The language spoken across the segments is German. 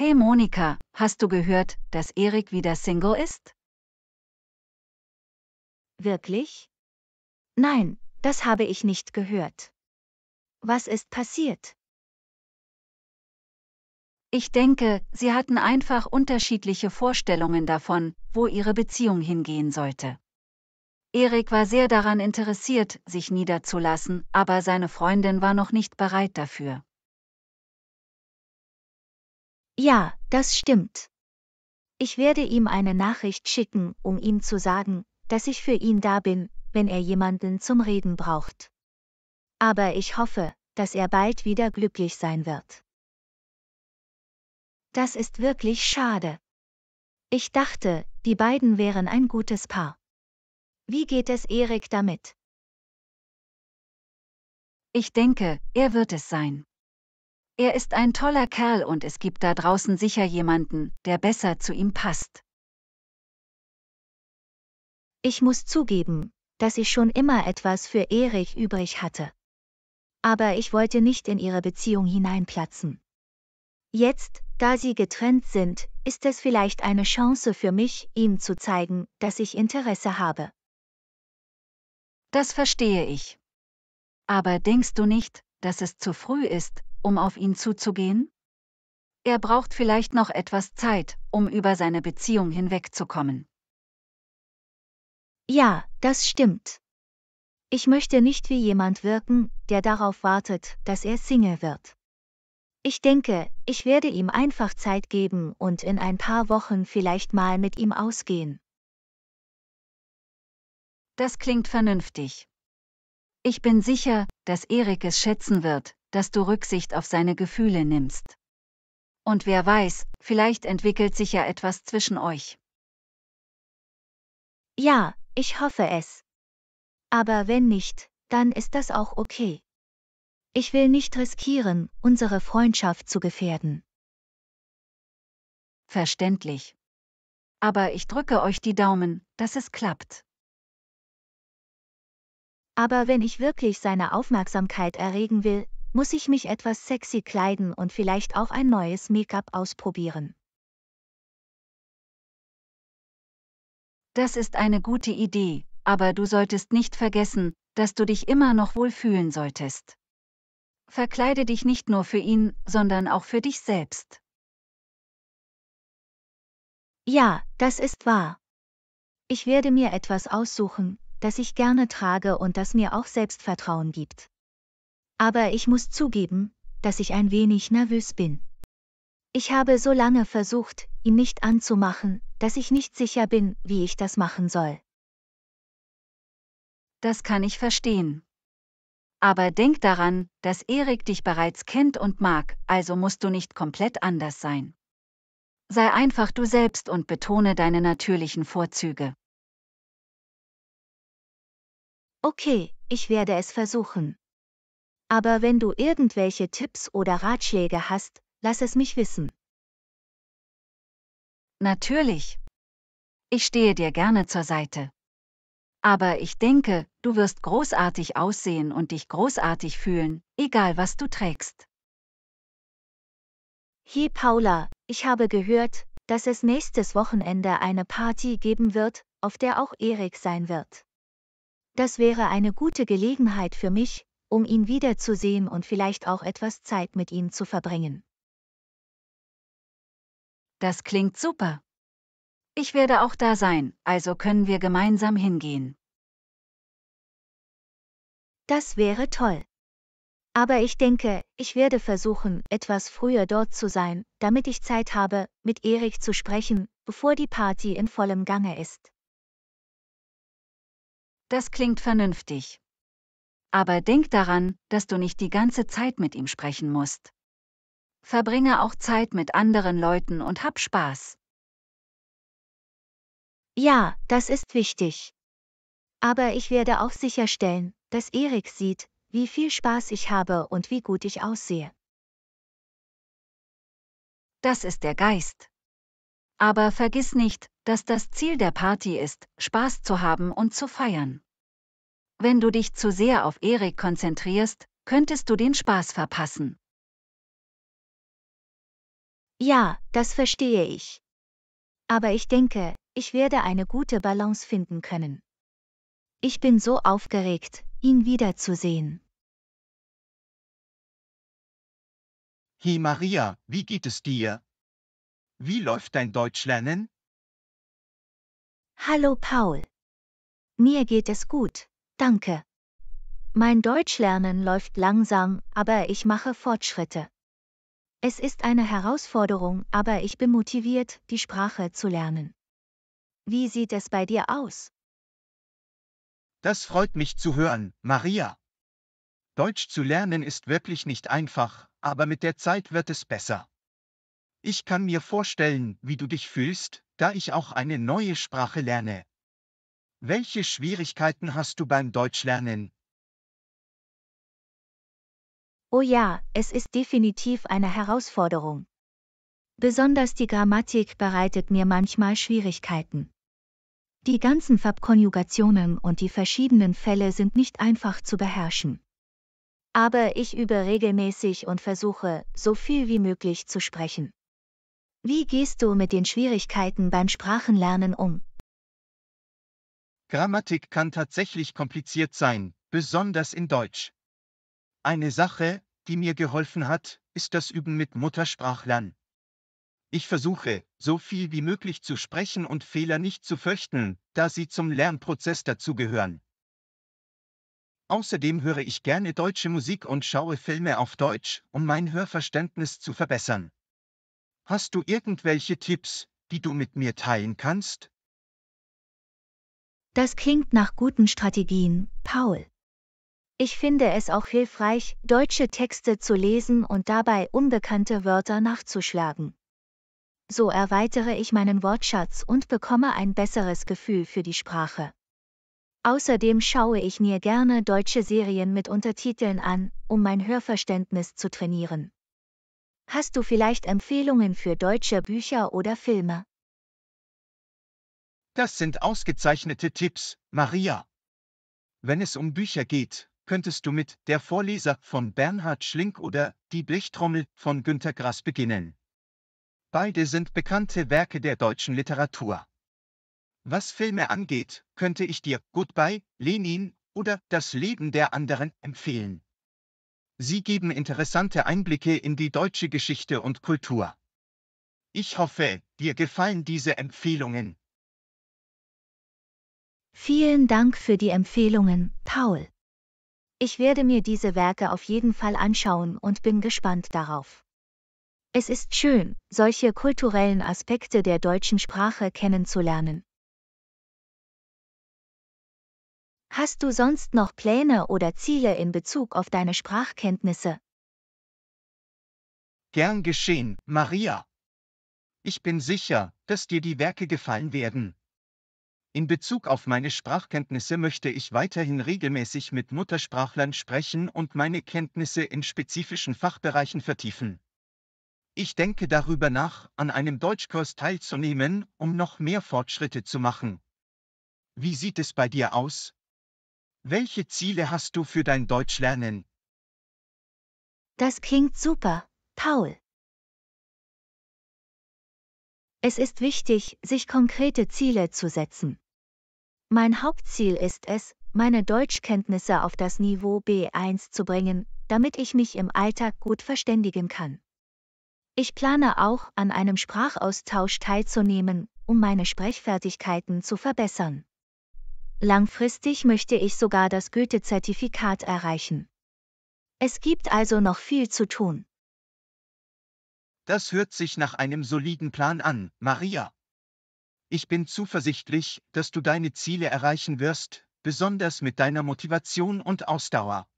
Hey Monika, hast du gehört, dass Erik wieder Single ist? Wirklich? Nein, das habe ich nicht gehört. Was ist passiert? Ich denke, sie hatten einfach unterschiedliche Vorstellungen davon, wo ihre Beziehung hingehen sollte. Erik war sehr daran interessiert, sich niederzulassen, aber seine Freundin war noch nicht bereit dafür. Ja, das stimmt. Ich werde ihm eine Nachricht schicken, um ihm zu sagen, dass ich für ihn da bin, wenn er jemanden zum Reden braucht. Aber ich hoffe, dass er bald wieder glücklich sein wird. Das ist wirklich schade. Ich dachte, die beiden wären ein gutes Paar. Wie geht es Erik damit? Ich denke, er wird es sein. Er ist ein toller Kerl und es gibt da draußen sicher jemanden, der besser zu ihm passt. Ich muss zugeben, dass ich schon immer etwas für Erik übrig hatte. Aber ich wollte nicht in ihre Beziehung hineinplatzen. Jetzt, da sie getrennt sind, ist es vielleicht eine Chance für mich, ihm zu zeigen, dass ich Interesse habe. Das verstehe ich. Aber denkst du nicht, dass es zu früh ist, um auf ihn zuzugehen? Er braucht vielleicht noch etwas Zeit, um über seine Beziehung hinwegzukommen. Ja, das stimmt. Ich möchte nicht wie jemand wirken, der darauf wartet, dass er Single wird. Ich denke, ich werde ihm einfach Zeit geben und in ein paar Wochen vielleicht mal mit ihm ausgehen. Das klingt vernünftig. Ich bin sicher, dass Erik es schätzen wird, dass du Rücksicht auf seine Gefühle nimmst. Und wer weiß, vielleicht entwickelt sich ja etwas zwischen euch. Ja, ich hoffe es. Aber wenn nicht, dann ist das auch okay. Ich will nicht riskieren, unsere Freundschaft zu gefährden. Verständlich. Aber ich drücke euch die Daumen, dass es klappt. Aber wenn ich wirklich seine Aufmerksamkeit erregen will, muss ich mich etwas sexy kleiden und vielleicht auch ein neues Make-up ausprobieren. Das ist eine gute Idee, aber du solltest nicht vergessen, dass du dich immer noch wohlfühlen solltest. Verkleide dich nicht nur für ihn, sondern auch für dich selbst. Ja, das ist wahr. Ich werde mir etwas aussuchen, das ich gerne trage und das mir auch Selbstvertrauen gibt. Aber ich muss zugeben, dass ich ein wenig nervös bin. Ich habe so lange versucht, ihn nicht anzumachen, dass ich nicht sicher bin, wie ich das machen soll. Das kann ich verstehen. Aber denk daran, dass Erik dich bereits kennt und mag, also musst du nicht komplett anders sein. Sei einfach du selbst und betone deine natürlichen Vorzüge. Okay, ich werde es versuchen. Aber wenn du irgendwelche Tipps oder Ratschläge hast, lass es mich wissen. Natürlich. Ich stehe dir gerne zur Seite. Aber ich denke, du wirst großartig aussehen und dich großartig fühlen, egal was du trägst. Hey Paula, ich habe gehört, dass es nächstes Wochenende eine Party geben wird, auf der auch Erik sein wird. Das wäre eine gute Gelegenheit für mich, um ihn wiederzusehen und vielleicht auch etwas Zeit mit ihm zu verbringen. Das klingt super. Ich werde auch da sein, also können wir gemeinsam hingehen. Das wäre toll. Aber ich denke, ich werde versuchen, etwas früher dort zu sein, damit ich Zeit habe, mit Erik zu sprechen, bevor die Party in vollem Gange ist. Das klingt vernünftig. Aber denk daran, dass du nicht die ganze Zeit mit ihm sprechen musst. Verbringe auch Zeit mit anderen Leuten und hab Spaß. Ja, das ist wichtig. Aber ich werde auch sicherstellen, dass Erik sieht, wie viel Spaß ich habe und wie gut ich aussehe. Das ist der Geist. Aber vergiss nicht, dass das Ziel der Party ist, Spaß zu haben und zu feiern. Wenn du dich zu sehr auf Erik konzentrierst, könntest du den Spaß verpassen. Ja, das verstehe ich. Aber ich denke, ich werde eine gute Balance finden können. Ich bin so aufgeregt, ihn wiederzusehen. Hey Maria, wie geht es dir? Wie läuft dein Deutschlernen? Hallo Paul. Mir geht es gut. Danke. Mein Deutschlernen läuft langsam, aber ich mache Fortschritte. Es ist eine Herausforderung, aber ich bin motiviert, die Sprache zu lernen. Wie sieht es bei dir aus? Das freut mich zu hören, Maria. Deutsch zu lernen ist wirklich nicht einfach, aber mit der Zeit wird es besser. Ich kann mir vorstellen, wie du dich fühlst, da ich auch eine neue Sprache lerne, welche Schwierigkeiten hast du beim Deutschlernen? Oh ja, es ist definitiv eine Herausforderung. Besonders die Grammatik bereitet mir manchmal Schwierigkeiten. Die ganzen Verbkonjugationen und die verschiedenen Fälle sind nicht einfach zu beherrschen. Aber ich übe regelmäßig und versuche, so viel wie möglich zu sprechen. Wie gehst du mit den Schwierigkeiten beim Sprachenlernen um? Grammatik kann tatsächlich kompliziert sein, besonders in Deutsch. Eine Sache, die mir geholfen hat, ist das Üben mit Muttersprachlern. Ich versuche, so viel wie möglich zu sprechen und Fehler nicht zu fürchten, da sie zum Lernprozess dazugehören. Außerdem höre ich gerne deutsche Musik und schaue Filme auf Deutsch, um mein Hörverständnis zu verbessern. Hast du irgendwelche Tipps, die du mit mir teilen kannst? Das klingt nach guten Strategien, Paul. Ich finde es auch hilfreich, deutsche Texte zu lesen und dabei unbekannte Wörter nachzuschlagen. So erweitere ich meinen Wortschatz und bekomme ein besseres Gefühl für die Sprache. Außerdem schaue ich mir gerne deutsche Serien mit Untertiteln an, um mein Hörverständnis zu trainieren. Hast du vielleicht Empfehlungen für deutsche Bücher oder Filme? Das sind ausgezeichnete Tipps, Maria. Wenn es um Bücher geht, könntest du mit Der Vorleser von Bernhard Schlink oder Die Blechtrommel von Günter Grass beginnen. Beide sind bekannte Werke der deutschen Literatur. Was Filme angeht, könnte ich dir Goodbye, Lenin oder Das Leben der anderen empfehlen. Sie geben interessante Einblicke in die deutsche Geschichte und Kultur. Ich hoffe, dir gefallen diese Empfehlungen. Vielen Dank für die Empfehlungen, Paul. Ich werde mir diese Werke auf jeden Fall anschauen und bin gespannt darauf. Es ist schön, solche kulturellen Aspekte der deutschen Sprache kennenzulernen. Hast du sonst noch Pläne oder Ziele in Bezug auf deine Sprachkenntnisse? Gern geschehen, Maria. Ich bin sicher, dass dir die Werke gefallen werden in Bezug auf meine Sprachkenntnisse möchte ich weiterhin regelmäßig mit Muttersprachlern sprechen und meine Kenntnisse in spezifischen Fachbereichen vertiefen. Ich denke darüber nach, an einem Deutschkurs teilzunehmen, um noch mehr Fortschritte zu machen. Wie sieht es bei dir aus? Welche Ziele hast du für dein Deutschlernen? Das klingt super, Paul. Es ist wichtig, sich konkrete Ziele zu setzen. Mein Hauptziel ist es, meine Deutschkenntnisse auf das Niveau B1 zu bringen, damit ich mich im Alltag gut verständigen kann. Ich plane auch, an einem Sprachaustausch teilzunehmen, um meine Sprechfertigkeiten zu verbessern. Langfristig möchte ich sogar das Goethe-Zertifikat erreichen. Es gibt also noch viel zu tun. Das hört sich nach einem soliden Plan an, Maria. Ich bin zuversichtlich, dass du deine Ziele erreichen wirst, besonders mit deiner Motivation und Ausdauer.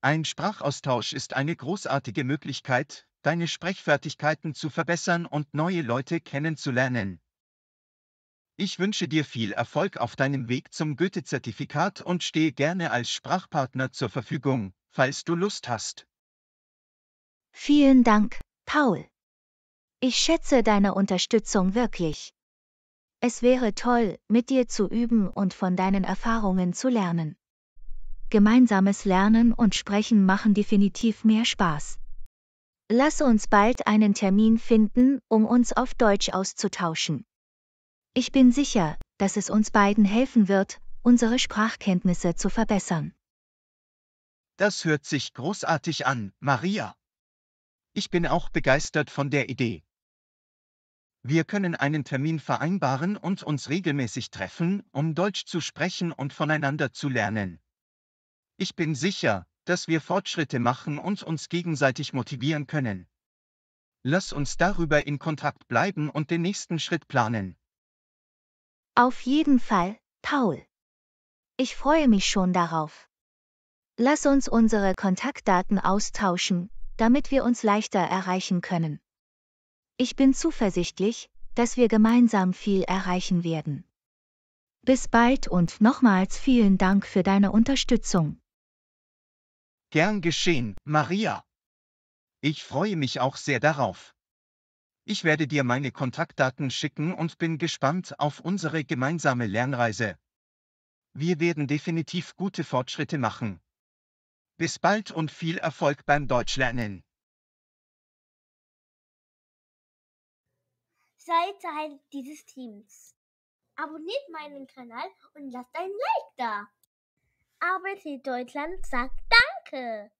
Ein Sprachaustausch ist eine großartige Möglichkeit, deine Sprechfertigkeiten zu verbessern und neue Leute kennenzulernen. Ich wünsche dir viel Erfolg auf deinem Weg zum Goethe-Zertifikat und stehe gerne als Sprachpartner zur Verfügung, falls du Lust hast. Vielen Dank. Paul. Ich schätze deine Unterstützung wirklich. Es wäre toll, mit dir zu üben und von deinen Erfahrungen zu lernen. Gemeinsames Lernen und Sprechen machen definitiv mehr Spaß. Lass uns bald einen Termin finden, um uns auf Deutsch auszutauschen. Ich bin sicher, dass es uns beiden helfen wird, unsere Sprachkenntnisse zu verbessern. Das hört sich großartig an, Maria. Ich bin auch begeistert von der Idee. Wir können einen Termin vereinbaren und uns regelmäßig treffen, um Deutsch zu sprechen und voneinander zu lernen. Ich bin sicher, dass wir Fortschritte machen und uns gegenseitig motivieren können. Lass uns darüber in Kontakt bleiben und den nächsten Schritt planen. Auf jeden Fall, Paul. Ich freue mich schon darauf. Lass uns unsere Kontaktdaten austauschen damit wir uns leichter erreichen können. Ich bin zuversichtlich, dass wir gemeinsam viel erreichen werden. Bis bald und nochmals vielen Dank für deine Unterstützung. Gern geschehen, Maria. Ich freue mich auch sehr darauf. Ich werde dir meine Kontaktdaten schicken und bin gespannt auf unsere gemeinsame Lernreise. Wir werden definitiv gute Fortschritte machen. Bis bald und viel Erfolg beim Deutschlernen. Seid Teil dieses Teams. Abonniert meinen Kanal und lasst ein Like da. ABC Deutschland sagt Danke.